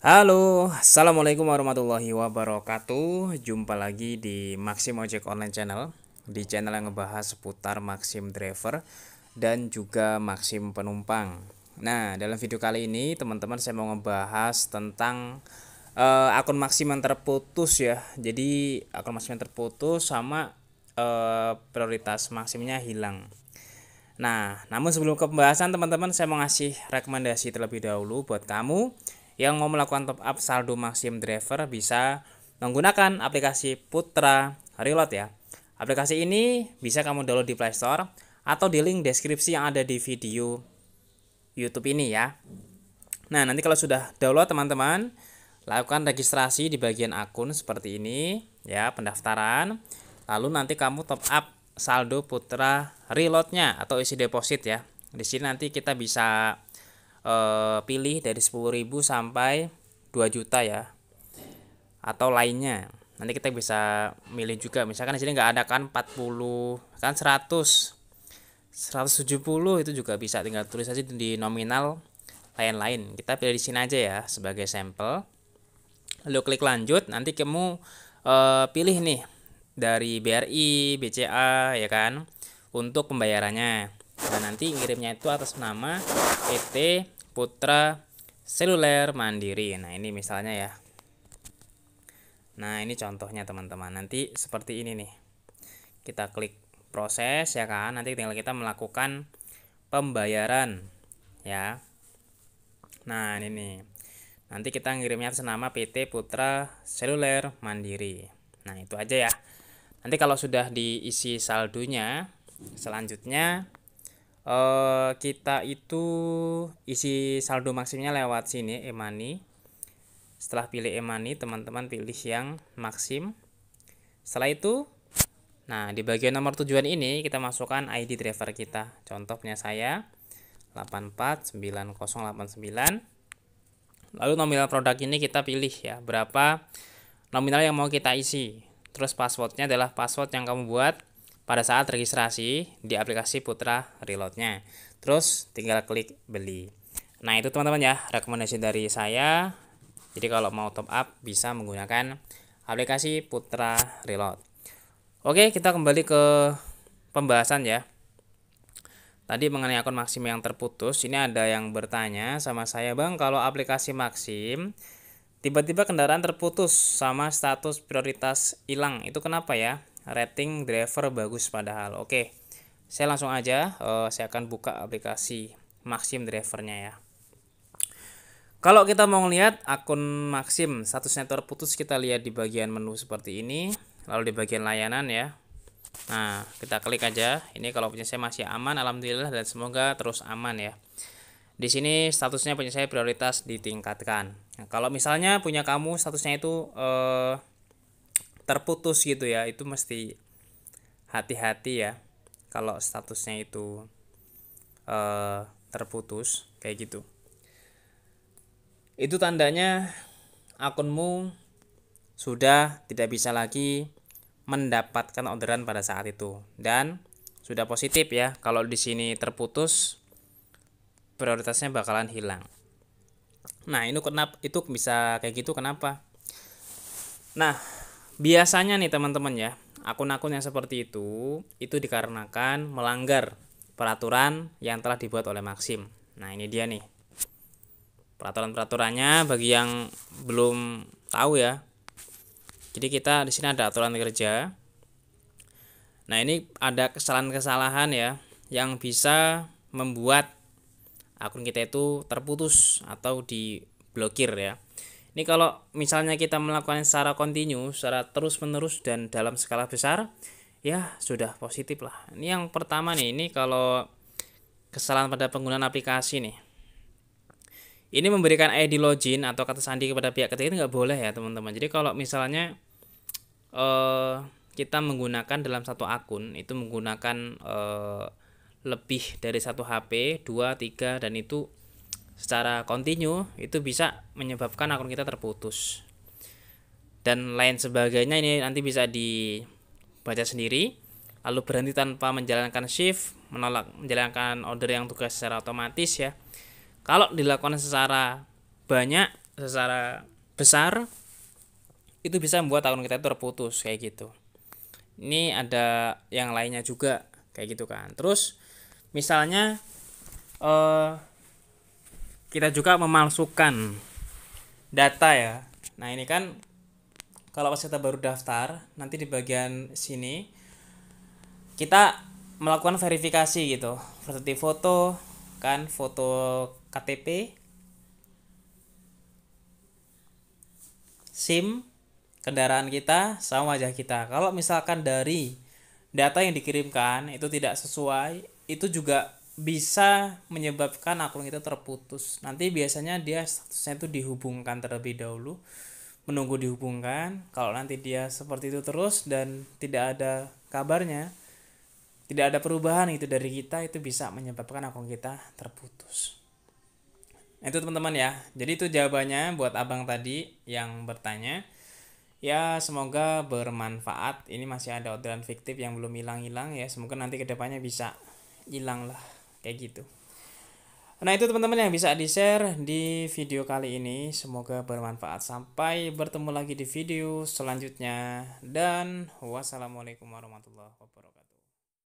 Halo, Assalamualaikum warahmatullahi wabarakatuh Jumpa lagi di Maxim Ojek Online Channel Di channel yang ngebahas seputar Maxim Driver Dan juga Maxim Penumpang Nah, dalam video kali ini teman-teman saya mau ngebahas tentang uh, Akun Maxim yang terputus ya Jadi akun Maxim yang terputus sama uh, prioritas Maximnya hilang Nah, namun sebelum ke pembahasan teman-teman saya mau ngasih rekomendasi terlebih dahulu buat kamu yang mau melakukan top up saldo maksimum Driver bisa menggunakan aplikasi Putra Reload ya. Aplikasi ini bisa kamu download di Play Store atau di link deskripsi yang ada di video YouTube ini ya. Nah, nanti kalau sudah download teman-teman, lakukan registrasi di bagian akun seperti ini ya, pendaftaran. Lalu nanti kamu top up saldo Putra Reload-nya atau isi deposit ya. Di sini nanti kita bisa eh, pilih dari 10.000 sampai 2 juta ya atau lainnya nanti kita bisa milih juga misalkan di sini nggak ada kan 40 kan 100 170 itu juga bisa tinggal tulis aja di nominal lain-lain kita pilih di sini aja ya sebagai sampel lalu klik lanjut nanti kamu e, pilih nih dari BRI BCA ya kan untuk pembayarannya Nah, nanti ngirimnya itu atas nama PT e Putra Seluler Mandiri. Nah, ini misalnya ya. Nah, ini contohnya teman-teman. Nanti seperti ini nih. Kita klik proses ya kan. Nanti tinggal kita melakukan pembayaran ya. Nah, ini nih. Nanti kita ngirimnya atas nama PT Putra Seluler Mandiri. Nah, itu aja ya. Nanti kalau sudah diisi saldonya, selanjutnya Eh, kita itu isi saldo maksimnya lewat sini emani setelah pilih emani teman-teman pilih yang maksim setelah itu nah di bagian nomor tujuan ini kita masukkan ID driver kita contohnya saya 849089 lalu nominal produk ini kita pilih ya berapa nominal yang mau kita isi terus passwordnya adalah password yang kamu buat pada saat registrasi di aplikasi Putra Reloadnya. Terus tinggal klik beli. Nah itu teman-teman ya rekomendasi dari saya. Jadi kalau mau top up bisa menggunakan aplikasi Putra Reload. Oke kita kembali ke pembahasan ya. Tadi mengenai akun Maxim yang terputus, ini ada yang bertanya sama saya, Bang, kalau aplikasi Maxim tiba-tiba kendaraan terputus sama status prioritas hilang, itu kenapa ya? rating driver bagus padahal. Oke. Saya langsung aja uh, saya akan buka aplikasi Maxim drivernya ya. Kalau kita mau lihat akun Maxim statusnya terputus kita lihat di bagian menu seperti ini, lalu di bagian layanan ya. Nah, kita klik aja. Ini kalau punya saya masih aman alhamdulillah dan semoga terus aman ya. Di sini statusnya punya saya prioritas ditingkatkan. Nah, kalau misalnya punya kamu statusnya itu eh terputus gitu ya itu mesti hati-hati ya kalau statusnya itu eh, terputus kayak gitu itu tandanya akunmu sudah tidak bisa lagi mendapatkan orderan pada saat itu dan sudah positif ya kalau di sini terputus prioritasnya bakalan hilang nah ini kenapa itu bisa kayak gitu kenapa nah biasanya nih teman-teman ya akun-akun yang seperti itu itu dikarenakan melanggar peraturan yang telah dibuat oleh Maxim. Nah ini dia nih peraturan-peraturannya bagi yang belum tahu ya. Jadi kita di sini ada aturan kerja. Nah ini ada kesalahan-kesalahan ya yang bisa membuat akun kita itu terputus atau diblokir ya. Ini kalau misalnya kita melakukan secara kontinu, secara terus-menerus dan dalam skala besar, ya sudah positif lah. Ini yang pertama nih, ini kalau kesalahan pada penggunaan aplikasi nih. Ini memberikan ID login atau kata sandi kepada pihak ketiga itu nggak boleh ya teman-teman. Jadi kalau misalnya eh, kita menggunakan dalam satu akun itu menggunakan eh, lebih dari satu HP, dua, tiga dan itu secara kontinu itu bisa menyebabkan akun kita terputus dan lain sebagainya ini nanti bisa dibaca sendiri lalu berhenti tanpa menjalankan shift menolak menjalankan order yang tugas secara otomatis ya kalau dilakukan secara banyak secara besar itu bisa membuat akun kita terputus kayak gitu ini ada yang lainnya juga kayak gitu kan terus misalnya eh, kita juga memalsukan data ya nah ini kan kalau peserta baru daftar nanti di bagian sini kita melakukan verifikasi gitu seperti foto kan foto KTP SIM kendaraan kita sama wajah kita kalau misalkan dari data yang dikirimkan itu tidak sesuai itu juga bisa menyebabkan akun kita terputus. Nanti biasanya dia statusnya itu dihubungkan terlebih dahulu, menunggu dihubungkan. Kalau nanti dia seperti itu terus dan tidak ada kabarnya, tidak ada perubahan itu dari kita itu bisa menyebabkan akun kita terputus. Itu teman-teman ya. Jadi itu jawabannya buat abang tadi yang bertanya. Ya semoga bermanfaat. Ini masih ada orderan fiktif yang belum hilang-hilang ya. Semoga nanti kedepannya bisa hilang lah kayak gitu Nah itu teman-teman yang bisa di-share di video kali ini. Semoga bermanfaat. Sampai bertemu lagi di video selanjutnya. Dan wassalamualaikum warahmatullahi wabarakatuh.